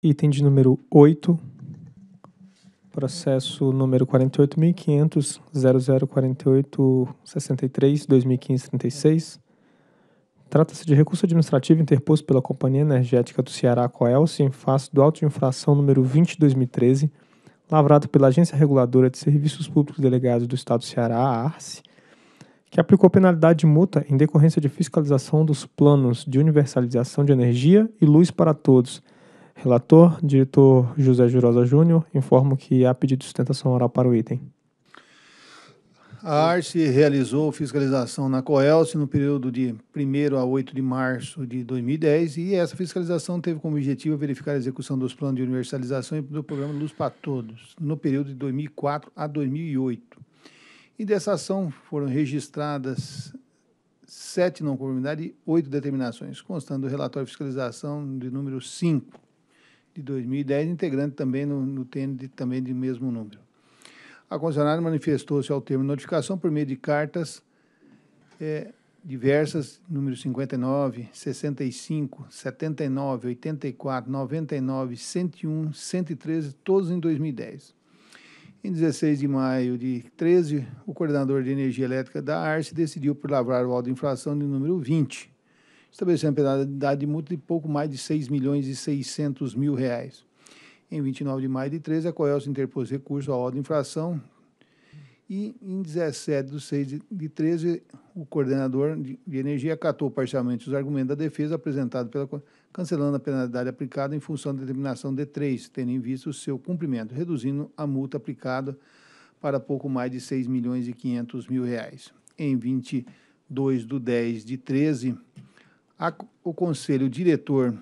Item de número 8, processo número 48.500.0048.63.2015.36. Trata-se de recurso administrativo interposto pela Companhia Energética do Ceará, Coelce, em face do auto de infração número 20-2013, lavrado pela Agência Reguladora de Serviços Públicos Delegados do Estado do Ceará, a ARCE, que aplicou penalidade de multa em decorrência de fiscalização dos planos de universalização de energia e luz para todos – Relator, diretor José Jurosa Júnior, informo que há pedido de sustentação oral para o item. A ARCE realizou fiscalização na Coelce no período de 1 a 8 de março de 2010 e essa fiscalização teve como objetivo verificar a execução dos planos de universalização e do programa Luz para Todos no período de 2004 a 2008. E dessa ação foram registradas sete não-conformidades e oito determinações, constando o relatório de fiscalização de número 5 de 2010, integrante também no, no também de mesmo número. A concessionária manifestou-se ao termo de notificação por meio de cartas é, diversas, número 59, 65, 79, 84, 99, 101, 113, todos em 2010. Em 16 de maio de 13, o coordenador de energia elétrica da ARCE decidiu por lavrar o auto de infração de número 20, estabelecendo a penalidade de multa de pouco mais de 6 milhões e 600 mil reais. Em 29 de maio de 13, a Coelce interpôs recurso à ordem de infração e em 17 de 6 de 13, o coordenador de energia acatou parcialmente os argumentos da defesa apresentados pela cancelando a penalidade aplicada em função da determinação D3, tendo em vista o seu cumprimento, reduzindo a multa aplicada para pouco mais de 6 milhões e 500 mil reais. Em 22 de 10 de 13, a, o conselho diretor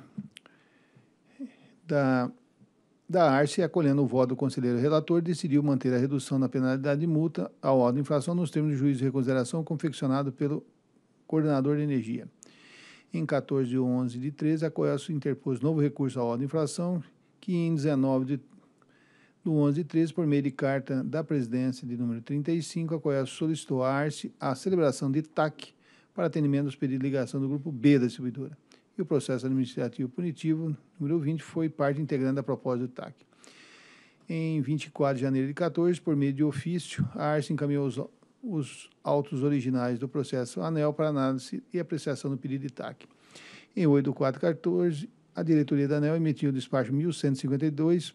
da, da Arce, acolhendo o voto do conselheiro relator, decidiu manter a redução da penalidade de multa ao auto de infração nos termos de juízo de reconsideração confeccionado pelo coordenador de energia. Em 14 de 11 de 13, a COESO interpôs novo recurso ao auto de infração, que em 19 de 11 de 13, por meio de carta da presidência de número 35, a COES solicitou a Arce a celebração de TAC para atendimento aos pedidos de ligação do grupo B da distribuidora. E o processo administrativo punitivo número 20 foi parte integrante da proposta do TAC. Em 24 de janeiro de 14, por meio de ofício, a ARCE encaminhou os, os autos originais do processo ANEL para análise e apreciação do pedido de TAC. Em 8 de 4 de 14, a diretoria da ANEL emitiu o despacho 1152,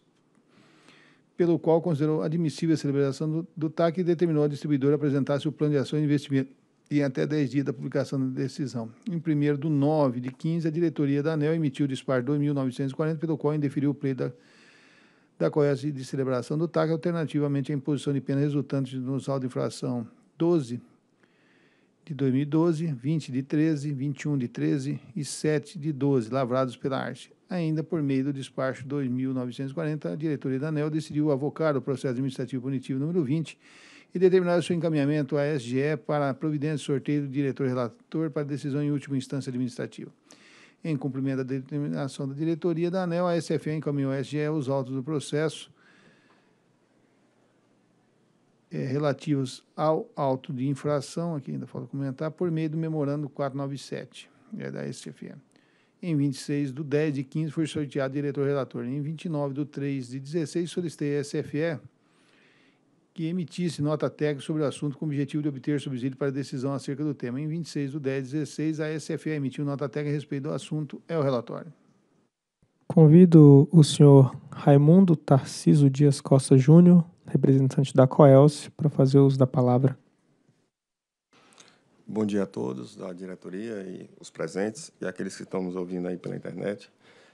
pelo qual considerou admissível a celebração do, do TAC e determinou a distribuidora apresentar seu plano de ação e investimento e até 10 dias da publicação da decisão. Em 1 de 9 de 15, a diretoria da ANEL emitiu o disparo 2.940, pelo qual indeferiu o pleito da, da corrente de celebração do TAC, alternativamente à imposição de pena resultante no saldo de infração 12 de 2012, 20 de 13, 21 de 13 e 7 de 12, lavrados pela arte. Ainda por meio do despacho 2.940, a diretoria da ANEL decidiu avocar o processo administrativo punitivo número 20, e determinar seu encaminhamento à SGE para providência de sorteio do diretor-relator para decisão em última instância administrativa. Em cumprimento da determinação da diretoria da ANEL, a SFE encaminhou à SGE os autos do processo é, relativos ao auto de infração, aqui ainda falta comentar, por meio do memorando 497 é, da SFE. Em 26 do 10 de 15 foi sorteado diretor-relator. Em 29 do 3 de 16 solicitei à SFE que emitisse nota técnica sobre o assunto com o objetivo de obter subsídio para decisão acerca do tema. Em 26 do 10 16, a SFA emitiu nota técnica a respeito do assunto. É o relatório. Convido o senhor Raimundo Tarciso Dias Costa Júnior, representante da Coelce, para fazer uso da palavra. Bom dia a todos da diretoria e os presentes e aqueles que estão nos ouvindo aí pela internet.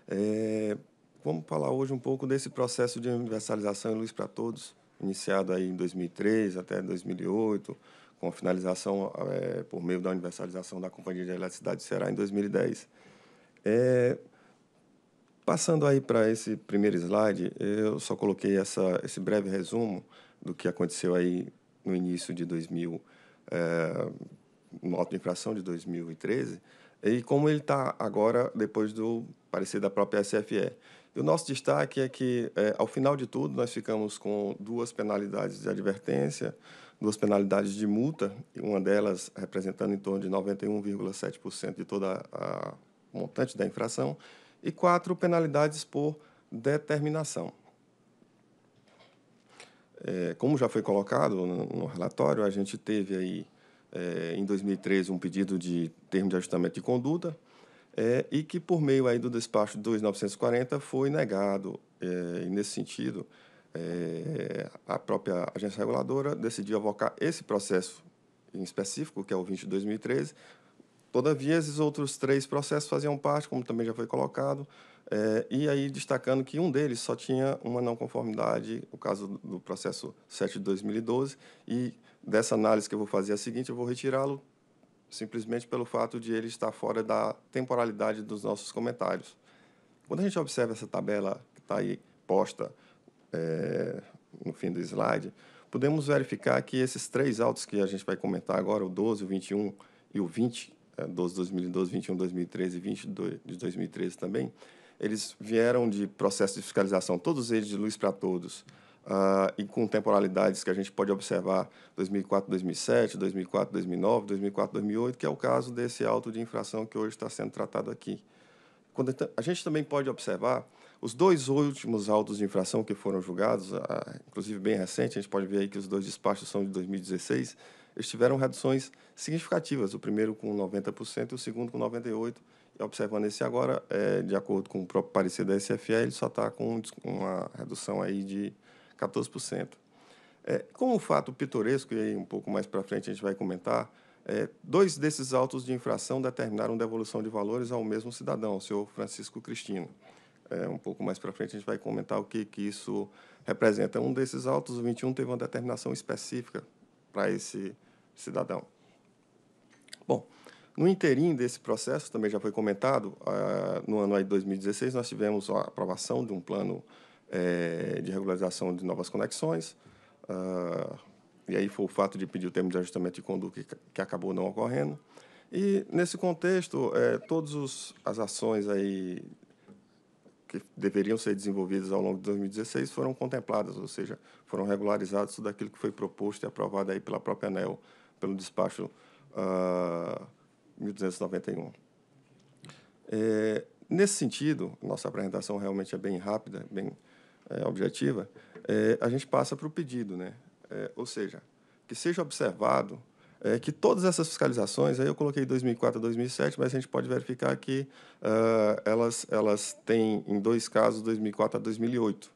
É, vamos falar hoje um pouco desse processo de universalização em luz para todos, iniciado aí em 2003 até 2008, com a finalização é, por meio da universalização da Companhia de Eletricidade do Ceará em 2010. É, passando aí para esse primeiro slide, eu só coloquei essa, esse breve resumo do que aconteceu aí no início de 2000, é, uma auto-infração de 2013, e como ele está agora depois do parecer da própria SFE. O nosso destaque é que, é, ao final de tudo, nós ficamos com duas penalidades de advertência, duas penalidades de multa, uma delas representando em torno de 91,7% de toda a, montante da infração, e quatro penalidades por determinação. É, como já foi colocado no, no relatório, a gente teve aí, é, em 2013, um pedido de termo de ajustamento de conduta, é, e que, por meio aí do despacho 2940, foi negado. É, e, nesse sentido, é, a própria agência reguladora decidiu avocar esse processo em específico, que é o 20 de 2013. Todavia, esses outros três processos faziam parte, como também já foi colocado, é, e aí destacando que um deles só tinha uma não conformidade, o caso do processo 7 de 2012, e dessa análise que eu vou fazer é a seguinte, eu vou retirá-lo simplesmente pelo fato de ele estar fora da temporalidade dos nossos comentários. Quando a gente observa essa tabela que está aí posta é, no fim do slide, podemos verificar que esses três autos que a gente vai comentar agora, o 12, o 21 e o 20, é, 12 de 2012, 21 de 2013 e 20 de 2013 também, eles vieram de processo de fiscalização, todos eles de luz para todos, uh, e com temporalidades que a gente pode observar 2004, 2007, 2004, 2009, 2004, 2008, que é o caso desse auto de infração que hoje está sendo tratado aqui. Quando então, a gente também pode observar os dois últimos autos de infração que foram julgados, uh, inclusive bem recente, a gente pode ver aí que os dois despachos são de 2016, eles tiveram reduções significativas, o primeiro com 90% e o segundo com 98%. E observando esse agora, é, de acordo com o próprio parecer da SFE, ele só está com uma redução aí de 14%. É, com o fato pitoresco, e um pouco mais para frente a gente vai comentar, é, dois desses autos de infração determinaram devolução de valores ao mesmo cidadão, o senhor Francisco Cristino. É, um pouco mais para frente a gente vai comentar o que, que isso representa. Um desses autos, o 21, teve uma determinação específica para esse cidadão. Bom, no interim desse processo, também já foi comentado, uh, no ano de 2016 nós tivemos a aprovação de um plano é, de regularização de novas conexões. Uh, e aí foi o fato de pedir o termo de ajustamento de conduta que, que acabou não ocorrendo. E nesse contexto, é, todas as ações aí que deveriam ser desenvolvidas ao longo de 2016 foram contempladas, ou seja, foram regularizadas tudo aquilo que foi proposto e aprovado aí pela própria ANEL, pelo despacho uh, ah, 1291. É, nesse sentido, nossa apresentação realmente é bem rápida, bem é, objetiva, é, a gente passa para o pedido, né? É, ou seja, que seja observado é, que todas essas fiscalizações, aí eu coloquei 2004 a 2007, mas a gente pode verificar que uh, elas, elas têm, em dois casos, 2004 a 2008.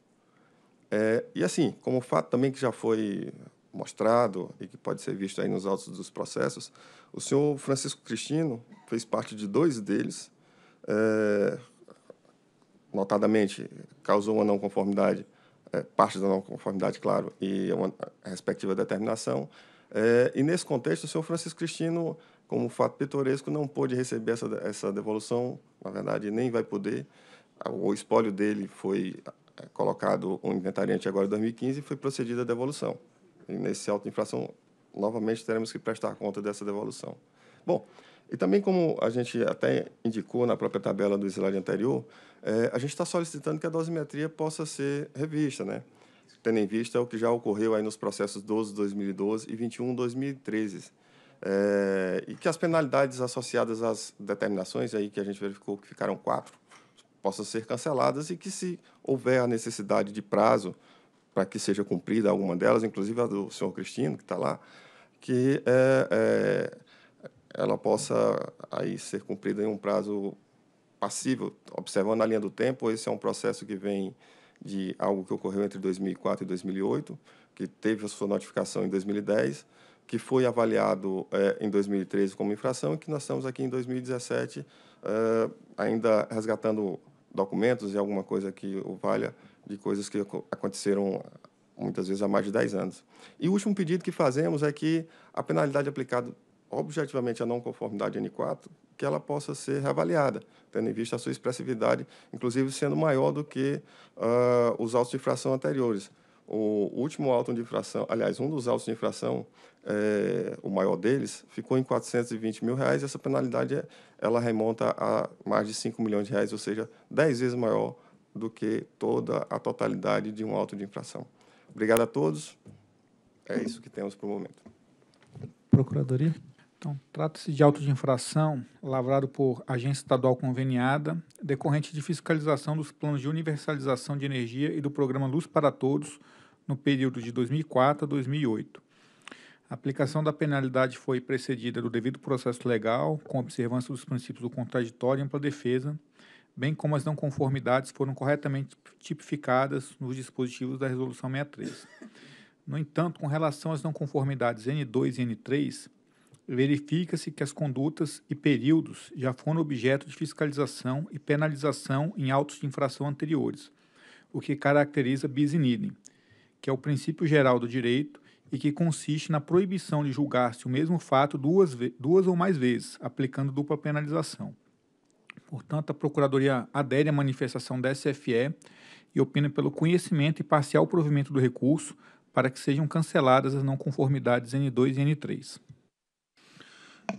É, e assim, como o fato também que já foi mostrado e que pode ser visto aí nos autos dos processos, o senhor Francisco Cristino fez parte de dois deles, é, notadamente, causou uma não conformidade, é, parte da não conformidade, claro, e uma respectiva determinação. É, e nesse contexto, o senhor Francisco Cristino, como fato pitoresco, não pôde receber essa, essa devolução, na verdade, nem vai poder. O espólio dele foi é, colocado um inventariante agora em 2015 e foi procedida a devolução. E nesse auto infração novamente teremos que prestar conta dessa devolução. Bom, e também, como a gente até indicou na própria tabela do slide anterior, é, a gente está solicitando que a dosimetria possa ser revista, né? tendo em vista o que já ocorreu aí nos processos 12 2012 e 21 2013. É, e que as penalidades associadas às determinações aí que a gente verificou que ficaram quatro possam ser canceladas e que se houver a necessidade de prazo para que seja cumprida alguma delas, inclusive a do senhor Cristino, que está lá, que é, é, ela possa aí ser cumprida em um prazo passível. Observando a linha do tempo, esse é um processo que vem de algo que ocorreu entre 2004 e 2008, que teve a sua notificação em 2010, que foi avaliado eh, em 2013 como infração e que nós estamos aqui em 2017 eh, ainda resgatando documentos e alguma coisa que o valha de coisas que aconteceram muitas vezes há mais de 10 anos. E o último pedido que fazemos é que a penalidade aplicada objetivamente a não conformidade N4, que ela possa ser reavaliada, tendo em vista a sua expressividade, inclusive sendo maior do que uh, os autos de infração anteriores. O último auto de infração, aliás, um dos autos de infração, é, o maior deles, ficou em 420 mil reais. E essa penalidade ela remonta a mais de 5 milhões de reais, ou seja, 10 vezes maior do que toda a totalidade de um auto de infração. Obrigado a todos. É isso que temos para o momento. Procuradoria? Então, trata-se de auto de infração lavrado por agência estadual conveniada, decorrente de fiscalização dos planos de universalização de energia e do programa Luz para Todos no período de 2004 a 2008. A aplicação da penalidade foi precedida do devido processo legal, com observância dos princípios do contraditório e ampla defesa, bem como as não conformidades foram corretamente tipificadas nos dispositivos da Resolução 63. No entanto, com relação às não conformidades N2 e N3, verifica-se que as condutas e períodos já foram objeto de fiscalização e penalização em autos de infração anteriores, o que caracteriza bis in idem, que é o princípio geral do direito e que consiste na proibição de julgar-se o mesmo fato duas, duas ou mais vezes, aplicando dupla penalização. Portanto, a Procuradoria adere à manifestação da SFE e opina pelo conhecimento e parcial provimento do recurso para que sejam canceladas as não conformidades N2 e N3.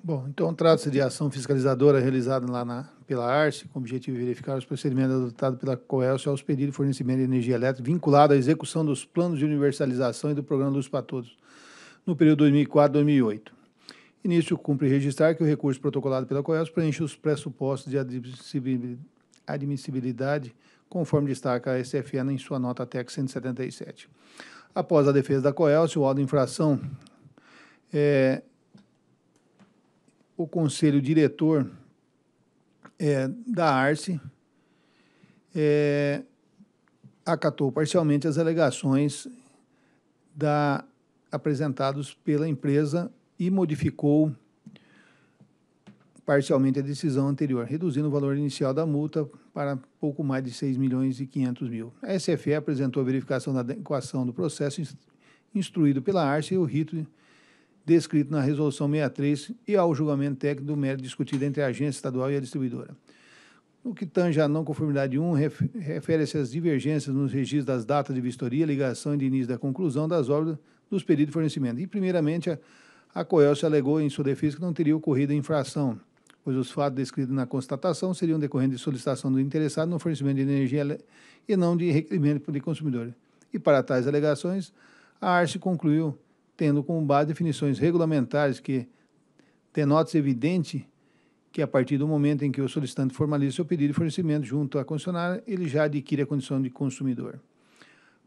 Bom, então trata-se de ação fiscalizadora realizada lá na, pela ARCE, com o objetivo de verificar os procedimentos adotados pela COELS aos pedidos de fornecimento de energia elétrica vinculado à execução dos planos de universalização e do programa Luz para Todos no período 2004-2008. Início, cumpre registrar que o recurso protocolado pela COELS preenche os pressupostos de admissibilidade, conforme destaca a SFN em sua nota TEC 177. Após a defesa da COELS, o auto de infração é, o conselho diretor é, da ARCE é, acatou parcialmente as alegações da, apresentados pela empresa e modificou parcialmente a decisão anterior, reduzindo o valor inicial da multa para pouco mais de 6 milhões e 500 mil. A SFE apresentou a verificação da adequação do processo instruído pela ARCE e o rito descrito na Resolução 63 e ao julgamento técnico do mérito discutido entre a agência estadual e a distribuidora. No que tange à não conformidade 1, refere-se às divergências nos registros das datas de vistoria, ligação e de início da conclusão das obras dos pedidos de fornecimento. E, primeiramente, a, a COEL se alegou em sua defesa que não teria ocorrido a infração, pois os fatos descritos na constatação seriam decorrentes de solicitação do interessado no fornecimento de energia e não de requerimento de consumidor. E, para tais alegações, a ARCE concluiu tendo como base definições regulamentares que denotam evidente que a partir do momento em que o solicitante formaliza seu pedido de fornecimento junto à concessionária, ele já adquire a condição de consumidor.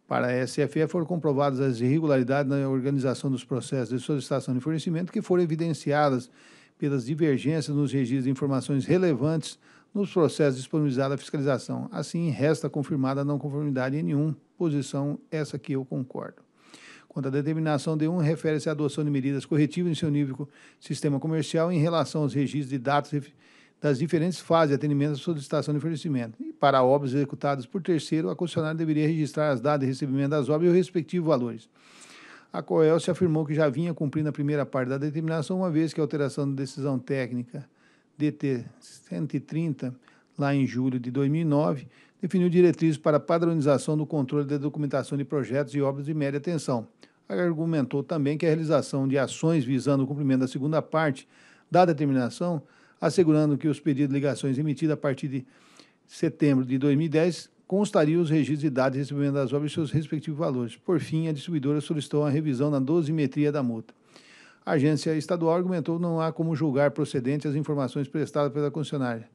Para a SFE foram comprovadas as irregularidades na organização dos processos de solicitação de fornecimento que foram evidenciadas pelas divergências nos registros de informações relevantes nos processos disponibilizados à fiscalização. Assim, resta confirmada a não conformidade em nenhum posição, essa que eu concordo quando a determinação de um refere-se à adoção de medidas corretivas em seu nível sistema comercial em relação aos registros de dados das diferentes fases de atendimento à solicitação de fornecimento. E para obras executadas por terceiro, a concessionária deveria registrar as datas de recebimento das obras e os respectivos valores. A COEL se afirmou que já vinha cumprindo a primeira parte da determinação, uma vez que a alteração da decisão técnica DT 130 lá em julho de 2009, definiu diretrizes para padronização do controle da documentação de projetos e obras de média tensão. Argumentou também que a realização de ações visando o cumprimento da segunda parte da determinação, assegurando que os pedidos de ligações emitidos a partir de setembro de 2010 constariam os registros de dados de recebimento das obras e seus respectivos valores. Por fim, a distribuidora solicitou a revisão na dosimetria da multa. A agência estadual argumentou não há como julgar procedentes as informações prestadas pela concessionária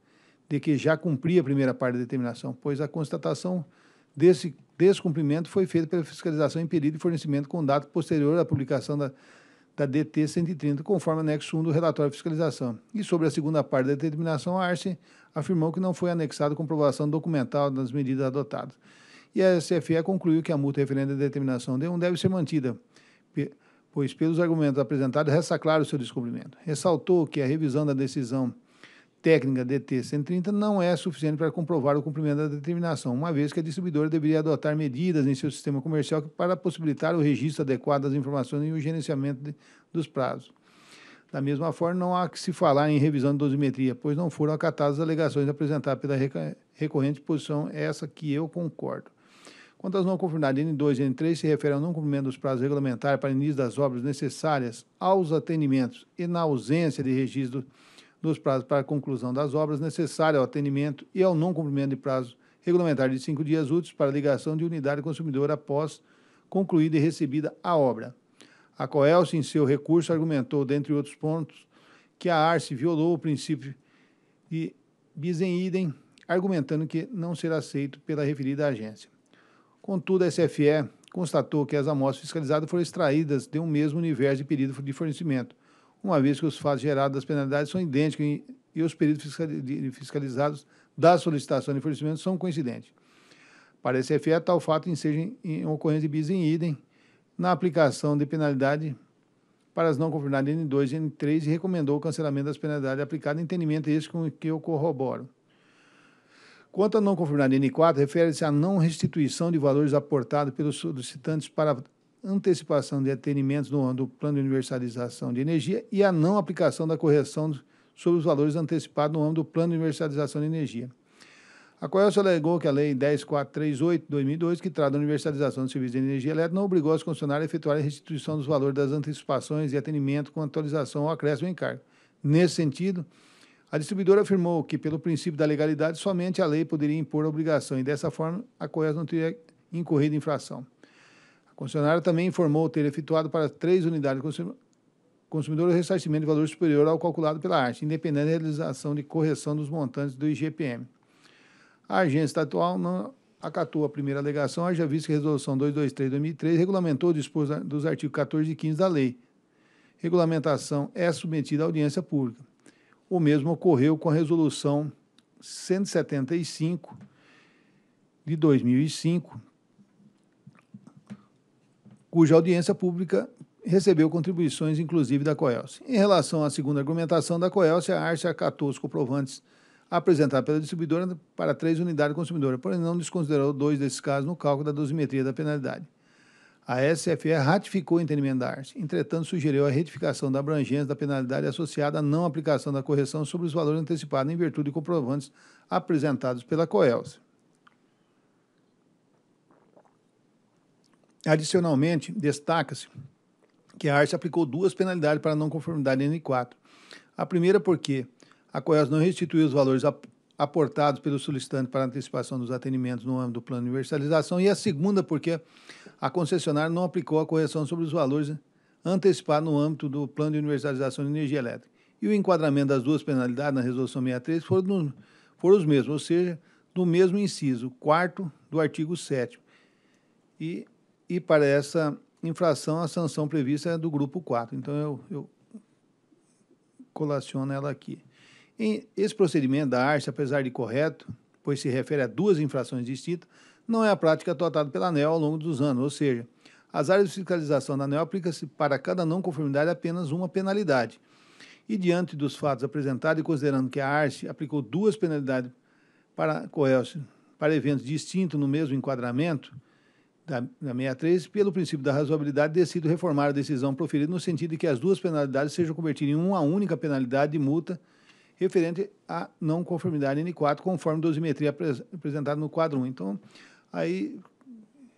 de que já cumpria a primeira parte da determinação, pois a constatação desse descumprimento foi feita pela fiscalização em período de fornecimento com data posterior à publicação da, da DT 130, conforme anexo 1 do relatório de fiscalização. E sobre a segunda parte da determinação, a ARCE afirmou que não foi anexada comprovação documental das medidas adotadas. E a SFE concluiu que a multa referente à determinação D1 deve ser mantida, pois pelos argumentos apresentados resta claro o seu descumprimento. Ressaltou que a revisão da decisão técnica DT 130 não é suficiente para comprovar o cumprimento da determinação, uma vez que a distribuidora deveria adotar medidas em seu sistema comercial para possibilitar o registro adequado das informações e o gerenciamento de, dos prazos. Da mesma forma, não há que se falar em revisão de dosimetria, pois não foram acatadas as alegações apresentadas pela recorrente posição, essa que eu concordo. Quanto às não conformidades N2 e N3, se refere ao não cumprimento dos prazos regulamentares para início das obras necessárias aos atendimentos e na ausência de registro dos prazos para a conclusão das obras necessárias ao atendimento e ao não cumprimento de prazo regulamentar de cinco dias úteis para ligação de unidade consumidora após concluída e recebida a obra. A Coelce, em seu recurso, argumentou, dentre outros pontos, que a ARCE violou o princípio de bis idem, argumentando que não será aceito pela referida agência. Contudo, a SFE constatou que as amostras fiscalizadas foram extraídas de um mesmo universo de período de fornecimento, uma vez que os fatos gerados das penalidades são idênticos e os períodos fiscalizados da solicitação de fornecimento são coincidentes. Para esse efeito, tal fato enseja em ocorrência de bis em idem na aplicação de penalidade para as não conformidades N2 e N3 e recomendou o cancelamento das penalidades aplicadas em entendimento esse com que eu corroboro. Quanto à não conformidade N4, refere-se à não restituição de valores aportados pelos solicitantes para antecipação de atendimentos no âmbito do plano de universalização de energia e a não aplicação da correção sobre os valores antecipados no âmbito do plano de universalização de energia. A Coelce alegou que a Lei 10.438-2002, que trata da universalização do serviço de energia elétrica, não obrigou os concessionários a efetuar a restituição dos valores das antecipações e atendimento com atualização ou acréscimo em cargo. Nesse sentido, a distribuidora afirmou que, pelo princípio da legalidade, somente a lei poderia impor a obrigação e, dessa forma, a Coelce não teria incorrido infração. A concessionária também informou ter efetuado para três unidades consumidor o ressarcimento de valor superior ao calculado pela arte, independente da realização de correção dos montantes do IGPM. A agência estadual não acatou a primeira alegação, haja visto que a Resolução 223-2003 regulamentou o disposto dos artigos 14 e 15 da lei. Regulamentação é submetida à audiência pública. O mesmo ocorreu com a Resolução 175 de 2005, cuja audiência pública recebeu contribuições, inclusive, da Coelce. Em relação à segunda argumentação da Coelce, a Arce acatou os comprovantes apresentados pela distribuidora para três unidades consumidoras, porém não desconsiderou dois desses casos no cálculo da dosimetria da penalidade. A SFE ratificou o entendimento da Arce, entretanto sugeriu a retificação da abrangência da penalidade associada à não aplicação da correção sobre os valores antecipados em virtude de comprovantes apresentados pela Coelce. Adicionalmente, destaca-se que a Arce aplicou duas penalidades para não conformidade N4. A primeira porque a COES não restituiu os valores aportados pelo solicitante para antecipação dos atendimentos no âmbito do plano de universalização e a segunda porque a concessionária não aplicou a correção sobre os valores antecipados no âmbito do plano de universalização de energia elétrica. E o enquadramento das duas penalidades na resolução 63 foram, no, foram os mesmos, ou seja, do mesmo inciso, quarto do artigo 7 e e para essa infração a sanção prevista é do grupo 4. Então, eu, eu colaciono ela aqui. Em, esse procedimento da ARCE, apesar de correto, pois se refere a duas infrações distintas, não é a prática adotada pela ANEL ao longo dos anos, ou seja, as áreas de fiscalização da ANEL aplica-se para cada não conformidade apenas uma penalidade. E diante dos fatos apresentados e considerando que a ARCE aplicou duas penalidades para para eventos distintos no mesmo enquadramento, da, da 63, pelo princípio da razoabilidade, decido reformar a decisão proferida no sentido de que as duas penalidades sejam convertidas em uma única penalidade de multa referente à não conformidade N4, conforme dosimetria apresentada no quadro 1. Então, aí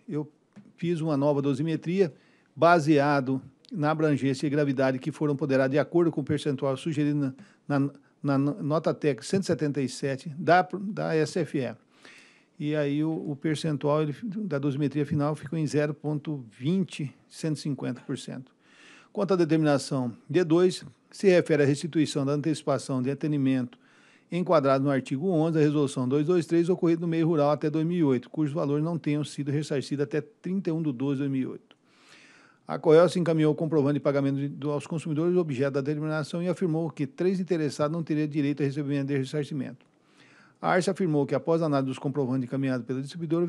eu fiz uma nova dosimetria baseado na abrangência e gravidade que foram ponderadas de acordo com o percentual sugerido na, na, na nota TEC 177 da, da SFE e aí o, o percentual ele, da dosimetria final ficou em 0,20%. Quanto à determinação D2, se refere à restituição da antecipação de atendimento enquadrado no artigo 11 da Resolução 223, ocorrido no meio rural até 2008, cujos valores não tenham sido ressarcidos até 31 de 12 de 2008. A COEL se encaminhou comprovando de pagamento de, do, aos consumidores objeto da determinação e afirmou que três interessados não teriam direito a recebimento de ressarcimento. A ARCE afirmou que, após a análise dos comprovantes encaminhados pela distribuidora,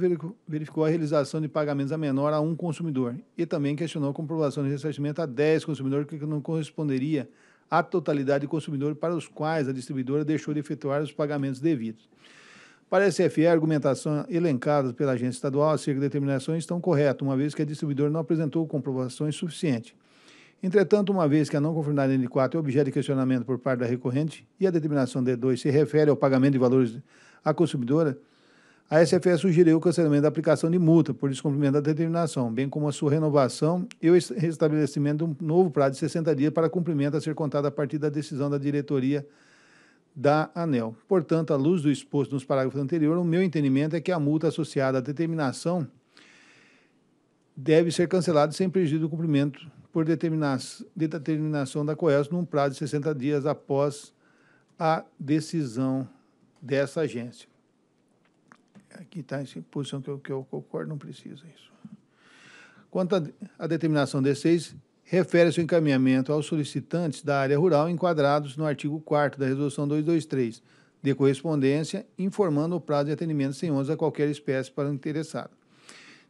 verificou a realização de pagamentos a menor a um consumidor e também questionou a comprovação de ressarcimento a 10 consumidores, que não corresponderia à totalidade de consumidores para os quais a distribuidora deixou de efetuar os pagamentos devidos. Para a SFE, a argumentação elencada pela agência estadual acerca de determinações estão correta, uma vez que a distribuidora não apresentou comprovações suficientes. Entretanto, uma vez que a não conformidade N4 é objeto de questionamento por parte da recorrente e a determinação D2 se refere ao pagamento de valores à consumidora, a SFE sugeriu o cancelamento da aplicação de multa por descumprimento da determinação, bem como a sua renovação e o restabelecimento de um novo prazo de 60 dias para cumprimento a ser contado a partir da decisão da diretoria da ANEL. Portanto, à luz do exposto nos parágrafos anteriores, o meu entendimento é que a multa associada à determinação deve ser cancelada sem prejuízo do cumprimento por determinação da COES num prazo de 60 dias após a decisão dessa agência. Aqui está em posição que eu, que eu concordo, não precisa isso. Quanto à determinação D6, refere-se ao encaminhamento aos solicitantes da área rural enquadrados no artigo 4 da Resolução 223, de correspondência, informando o prazo de atendimento sem ônus a qualquer espécie para o interessado.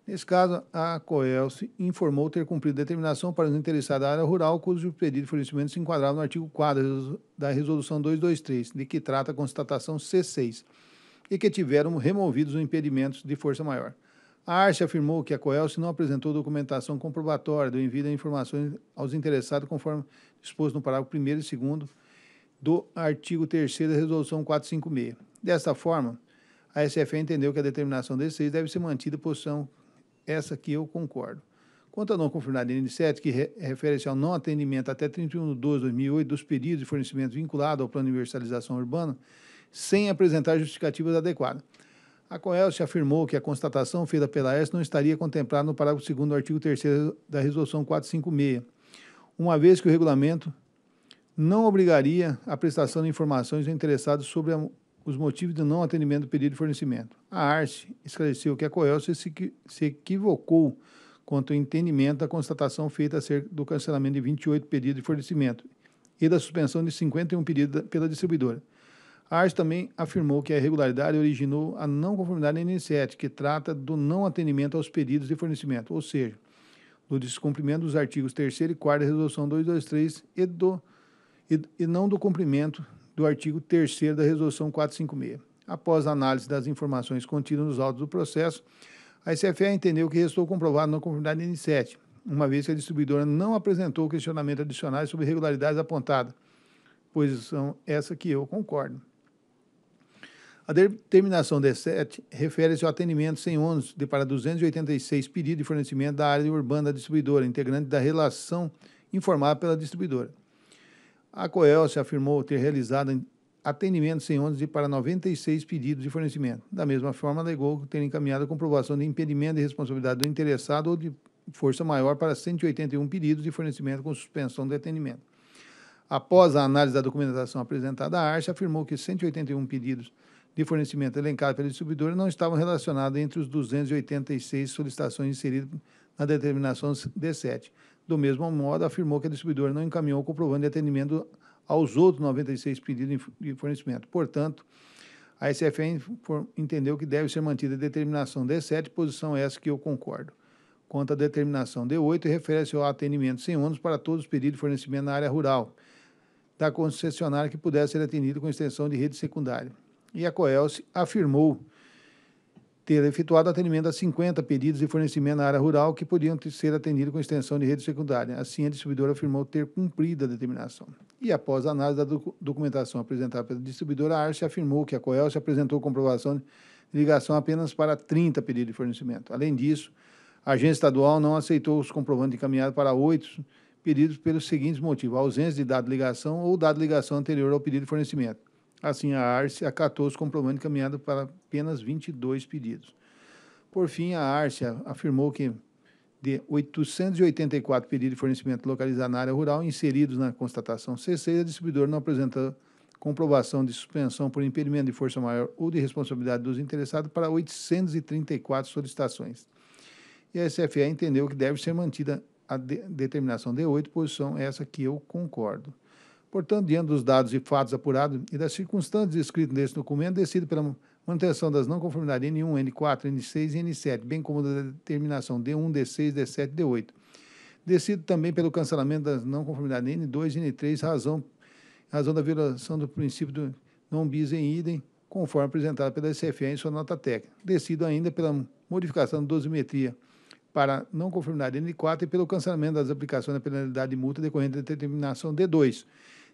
Nesse caso, a Coelce informou ter cumprido determinação para os interessados da área rural, cujo pedido de fornecimento se enquadrava no artigo 4 da Resolução 223, de que trata a constatação C6, e que tiveram removidos os impedimentos de força maior. A Arce afirmou que a Coelce não apresentou documentação comprobatória do envio de informações aos interessados, conforme disposto no parágrafo 1 e 2 do artigo 3 da Resolução 456. Desta forma, a SFE entendeu que a determinação D6 deve ser mantida posição essa aqui eu concordo. Quanto à não conformidade N7, que re refere-se ao não atendimento até 31 de 12 de 2008 dos pedidos de fornecimento vinculado ao plano de universalização urbana, sem apresentar justificativas adequadas. A Coel se afirmou que a constatação feita pela S não estaria contemplada no parágrafo 2 do artigo 3 da Resolução 456, uma vez que o regulamento não obrigaria a prestação de informações aos interessados sobre a os motivos do não atendimento do pedido de fornecimento. A ARCE esclareceu que a Coel se, se equivocou quanto ao entendimento da constatação feita acerca do cancelamento de 28 pedidos de fornecimento e da suspensão de 51 pedidos pela distribuidora. A ARCE também afirmou que a irregularidade originou a não conformidade NN7, que trata do não atendimento aos pedidos de fornecimento, ou seja, do descumprimento dos artigos 3 e 4 da Resolução 223 e, do, e, e não do cumprimento do artigo 3 da Resolução 456. Após análise das informações contidas nos autos do processo, a SFE entendeu que restou comprovado não conformidade da N7, uma vez que a distribuidora não apresentou questionamento adicionais sobre irregularidades apontadas, posição essa que eu concordo. A determinação D7 refere-se ao atendimento sem ônus de para 286 pedidos de fornecimento da área urbana da distribuidora, integrante da relação informada pela distribuidora a Coel se afirmou ter realizado atendimentos sem ônus para 96 pedidos de fornecimento. Da mesma forma, alegou ter encaminhado a comprovação de impedimento de responsabilidade do interessado ou de força maior para 181 pedidos de fornecimento com suspensão de atendimento. Após a análise da documentação apresentada, a Arce afirmou que 181 pedidos de fornecimento elencados pelo distribuidor não estavam relacionados entre os 286 solicitações inseridas na determinação D7. Do mesmo modo, afirmou que a distribuidora não encaminhou o comprovante de atendimento aos outros 96 pedidos de fornecimento. Portanto, a SFN entendeu que deve ser mantida a determinação D7, posição essa que eu concordo. Quanto à determinação D8, refere-se ao atendimento sem ônus para todos os pedidos de fornecimento na área rural da concessionária que pudesse ser atendido com extensão de rede secundária. E a COELS afirmou ter efetuado atendimento a 50 pedidos de fornecimento na área rural que podiam ser atendidos com extensão de rede secundária. Assim, a distribuidora afirmou ter cumprido a determinação. E após a análise da documentação apresentada pela distribuidora, a Arce afirmou que a Coel se apresentou comprovação de ligação apenas para 30 pedidos de fornecimento. Além disso, a agência estadual não aceitou os comprovantes encaminhados para oito pedidos pelos seguintes motivos: ausência de dado de ligação ou dado de ligação anterior ao pedido de fornecimento Assim, a Arce acatou os comprometimentos encaminhados para apenas 22 pedidos. Por fim, a Arce afirmou que de 884 pedidos de fornecimento localizados na área rural inseridos na constatação C6, a distribuidora não apresenta comprovação de suspensão por impedimento de força maior ou de responsabilidade dos interessados para 834 solicitações. E a SFE entendeu que deve ser mantida a de determinação D8, posição essa que eu concordo. Portanto, diante dos dados e fatos apurados e das circunstâncias descritas nesse documento, decido pela manutenção das não conformidades N1, N4, N6 e N7, bem como da determinação D1, D6, D7 e D8. Decido também pelo cancelamento das não conformidades N2 e N3, razão, razão da violação do princípio do não bis em idem, conforme apresentado pela SFE em sua nota técnica. Decido ainda pela modificação da dosimetria para não conformidade N4 e pelo cancelamento das aplicações da penalidade de multa decorrente da determinação D2,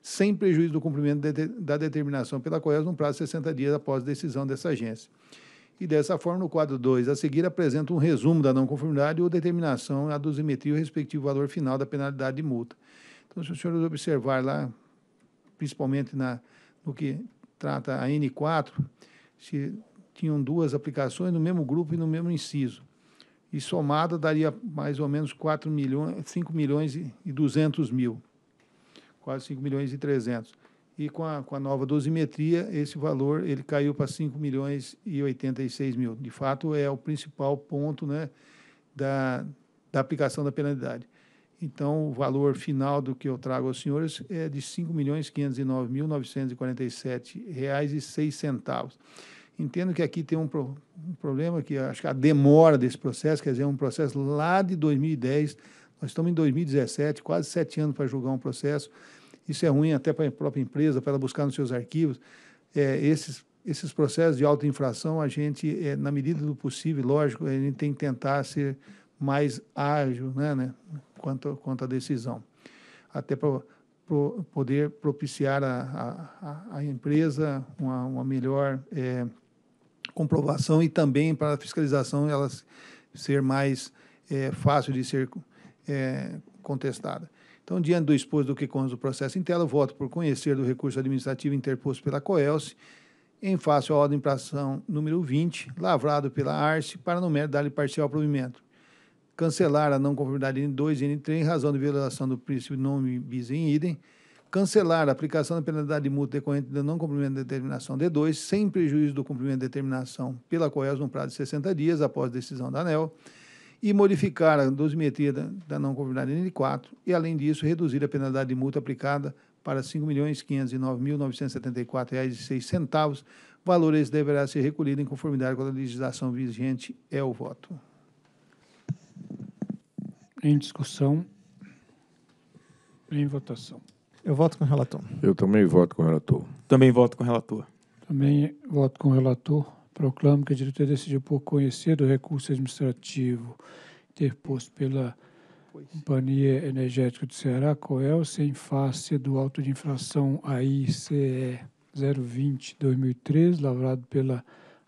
sem prejuízo do cumprimento de, da determinação pela COES no prazo de 60 dias após a decisão dessa agência. E dessa forma, no quadro 2, a seguir apresenta um resumo da não conformidade ou determinação a dosimetria o respectivo valor final da penalidade de multa. Então, se os senhores observar lá, principalmente na, no que trata a N4, se tinham duas aplicações no mesmo grupo e no mesmo inciso. E somada daria mais ou menos 4 milhões, 5 milhões e 200 mil quase 5 milhões e 300. E com a, com a nova dosimetria, esse valor ele caiu para 5 milhões e 86 mil. De fato, é o principal ponto né, da, da aplicação da penalidade. Então, o valor final do que eu trago aos senhores é de R$ 5.509.947,06. Entendo que aqui tem um, pro, um problema que acho que a demora desse processo, quer dizer, é um processo lá de 2010 nós estamos em 2017, quase sete anos para julgar um processo. Isso é ruim até para a própria empresa, para ela buscar nos seus arquivos. É, esses, esses processos de auto-infração, a gente, é, na medida do possível, lógico, a gente tem que tentar ser mais ágil né, né, quanto, quanto à decisão. Até para pro, poder propiciar à empresa uma, uma melhor é, comprovação e também para a fiscalização ela ser mais é, fácil de ser é, contestada. Então, diante do exposto do que consta do processo em tela, voto por conhecer do recurso administrativo interposto pela Coels, em face à ordem para ação número 20, lavrado pela ARCE, para no mérito dar-lhe parcial provimento. Cancelar a não conformidade N2 e N3 em razão de violação do princípio nome bis em idem. Cancelar a aplicação da penalidade de multa decorrente do não cumprimento da determinação D2, sem prejuízo do cumprimento da determinação pela COELS no prazo de 60 dias após decisão da ANEL e modificar a dosimetria da, da não conformidade N4 e, além disso, reduzir a penalidade de multa aplicada para R$ 5.509.974,06. Valor esse deverá ser recolhido em conformidade com a legislação vigente. É o voto. Em discussão. Em votação. Eu voto com o relator. Eu também voto com o relator. Também voto com o relator. Também voto com o relator. Proclamo que a diretoria decidiu por conhecer do recurso administrativo interposto pela Companhia Energética do Ceará, COEL, sem face do auto de infração AICE 020-2013, lavrado pela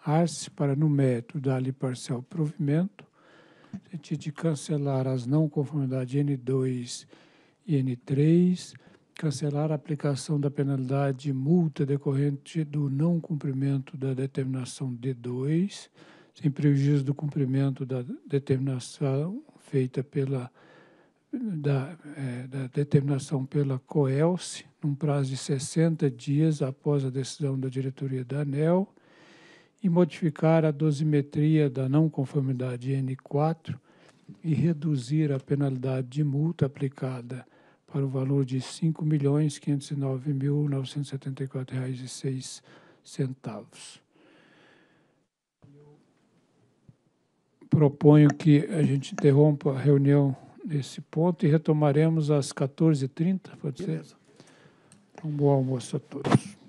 ARCE, para, no método dar-lhe parcial provimento, sentido de cancelar as não conformidades N2 e N3, cancelar a aplicação da penalidade de multa decorrente do não cumprimento da determinação D2, sem prejuízo do cumprimento da determinação feita pela da, é, da determinação pela COELSE, num prazo de 60 dias após a decisão da diretoria da ANEL, e modificar a dosimetria da não conformidade N4 e reduzir a penalidade de multa aplicada para o valor de R$ 5.509.974,06. Proponho que a gente interrompa a reunião nesse ponto e retomaremos às 14h30, pode ser? Um então, bom almoço a todos.